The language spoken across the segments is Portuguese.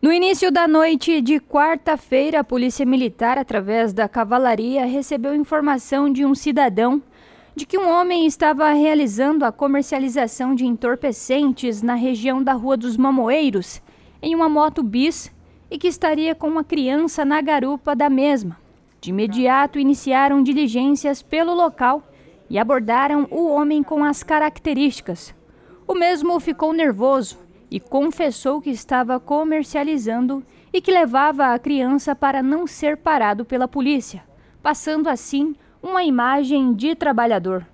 No início da noite de quarta-feira, a Polícia Militar, através da cavalaria, recebeu informação de um cidadão de que um homem estava realizando a comercialização de entorpecentes na região da Rua dos Mamoeiros, em uma moto bis, e que estaria com uma criança na garupa da mesma. De imediato, iniciaram diligências pelo local e abordaram o homem com as características. O mesmo ficou nervoso e confessou que estava comercializando e que levava a criança para não ser parado pela polícia, passando assim uma imagem de trabalhador.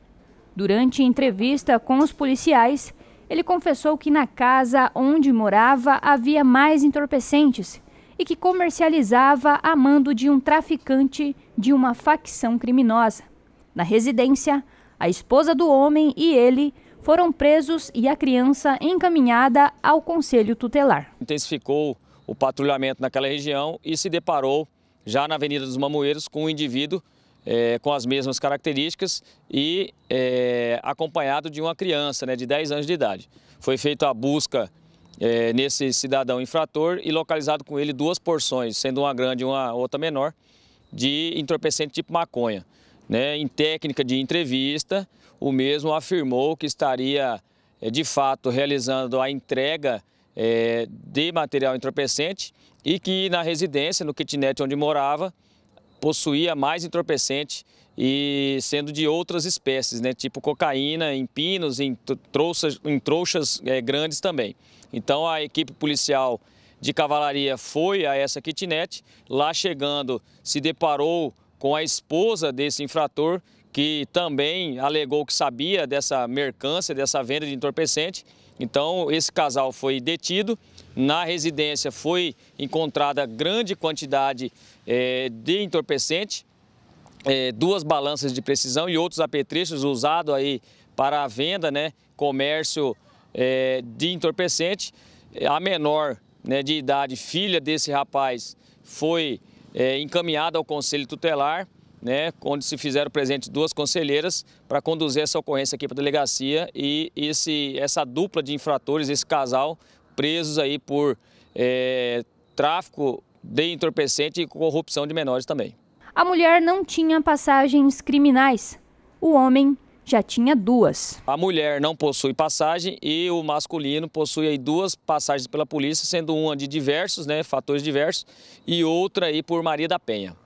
Durante entrevista com os policiais, ele confessou que na casa onde morava havia mais entorpecentes e que comercializava a mando de um traficante de uma facção criminosa. Na residência, a esposa do homem e ele foram presos e a criança encaminhada ao conselho tutelar. Intensificou o patrulhamento naquela região e se deparou já na Avenida dos Mamoeiros com um indivíduo é, com as mesmas características e é, acompanhado de uma criança né, de 10 anos de idade. Foi feita a busca é, nesse cidadão infrator e localizado com ele duas porções, sendo uma grande e uma outra menor, de entorpecente tipo maconha. Né? Em técnica de entrevista, o mesmo afirmou que estaria, eh, de fato, realizando a entrega eh, de material entorpecente e que na residência, no kitnet onde morava, possuía mais entorpecente e sendo de outras espécies, né? tipo cocaína em pinos, em trouxas, em trouxas é, grandes também. Então a equipe policial de cavalaria foi a essa kitnet, lá chegando se deparou com a esposa desse infrator, que também alegou que sabia dessa mercância, dessa venda de entorpecente. Então, esse casal foi detido. Na residência foi encontrada grande quantidade é, de entorpecente, é, duas balanças de precisão e outros apetrechos usados aí para a venda, né, comércio é, de entorpecente. A menor né, de idade, filha desse rapaz, foi é, encaminhada ao Conselho Tutelar, né, onde se fizeram presentes duas conselheiras para conduzir essa ocorrência aqui para a delegacia e esse, essa dupla de infratores, esse casal, presos aí por é, tráfico de entorpecente e corrupção de menores também. A mulher não tinha passagens criminais, o homem já tinha duas. A mulher não possui passagem e o masculino possui aí duas passagens pela polícia, sendo uma de diversos, né, fatores diversos, e outra aí por Maria da Penha.